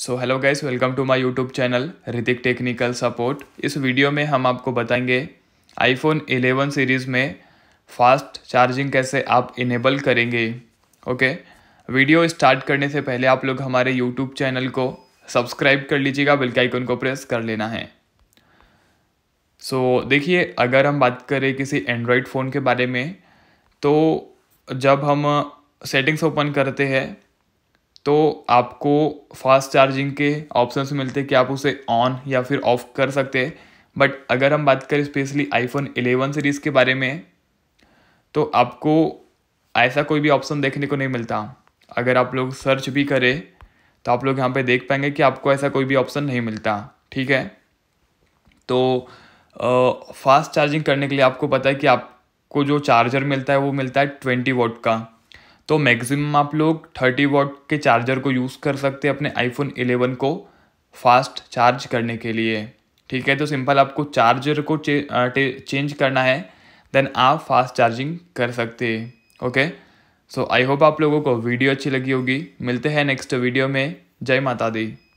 so hello guys welcome to my YouTube channel Hrithik technical support इस video में हम आपको बताएंगे आईफोन 11 सीरीज़ में फास्ट चार्जिंग कैसे आप इनेबल करेंगे ओके वीडियो स्टार्ट करने से पहले आप लोग हमारे यूट्यूब चैनल को सब्सक्राइब कर लीजिएगा बेल के आइकन को प्रेस कर लेना है सो so, देखिए अगर हम बात करें किसी एंड्रॉयड फ़ोन के बारे में तो जब हम सेटिंग्स ओपन करते हैं तो आपको फास्ट चार्जिंग के ऑप्शंस मिलते हैं कि आप उसे ऑन या फिर ऑफ़ कर सकते हैं बट अगर हम बात करें स्पेशली आईफोन 11 सीरीज़ के बारे में तो आपको ऐसा कोई भी ऑप्शन देखने को नहीं मिलता अगर आप लोग सर्च भी करें तो आप लोग यहाँ पे देख पाएंगे कि आपको ऐसा कोई भी ऑप्शन नहीं मिलता ठीक है तो फास्ट चार्जिंग करने के लिए आपको पता है कि आपको जो चार्जर मिलता है वो मिलता है ट्वेंटी वोट का तो मैक्सिमम आप लोग थर्टी वॉट के चार्जर को यूज़ कर सकते हैं अपने आईफोन 11 को फास्ट चार्ज करने के लिए ठीक है तो सिंपल आपको चार्जर को चे, चेंज करना है देन आप फास्ट चार्जिंग कर सकते हैं ओके सो आई होप आप लोगों को वीडियो अच्छी लगी होगी मिलते हैं नेक्स्ट वीडियो में जय माता दी